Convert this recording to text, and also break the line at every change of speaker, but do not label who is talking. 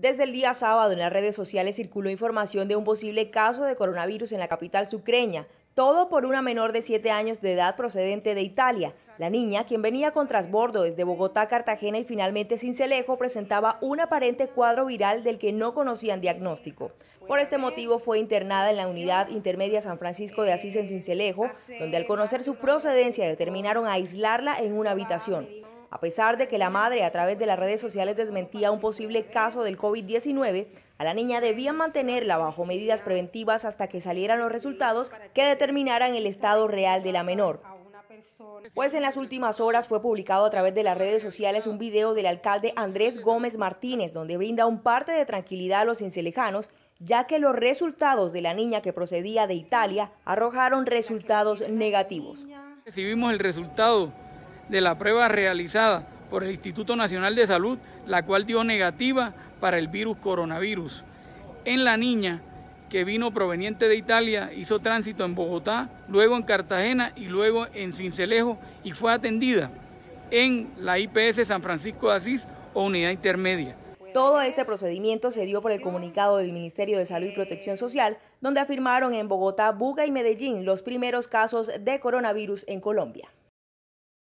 Desde el día sábado en las redes sociales circuló información de un posible caso de coronavirus en la capital sucreña, todo por una menor de 7 años de edad procedente de Italia. La niña, quien venía con trasbordo desde Bogotá Cartagena y finalmente Sincelejo, presentaba un aparente cuadro viral del que no conocían diagnóstico. Por este motivo fue internada en la unidad intermedia San Francisco de Asís en Sincelejo, donde al conocer su procedencia determinaron aislarla en una habitación. A pesar de que la madre a través de las redes sociales desmentía un posible caso del COVID-19, a la niña debían mantenerla bajo medidas preventivas hasta que salieran los resultados que determinaran el estado real de la menor. Pues en las últimas horas fue publicado a través de las redes sociales un video del alcalde Andrés Gómez Martínez, donde brinda un parte de tranquilidad a los incelejanos, ya que los resultados de la niña que procedía de Italia arrojaron resultados negativos.
Recibimos el resultado de la prueba realizada por el Instituto Nacional de Salud, la cual dio negativa para el virus coronavirus. En la niña, que vino proveniente de Italia, hizo tránsito en Bogotá, luego en Cartagena y luego en Cincelejo y fue atendida en la IPS San Francisco de Asís o unidad intermedia.
Todo este procedimiento se dio por el comunicado del Ministerio de Salud y Protección Social, donde afirmaron en Bogotá, Buga y Medellín los primeros casos de coronavirus en Colombia.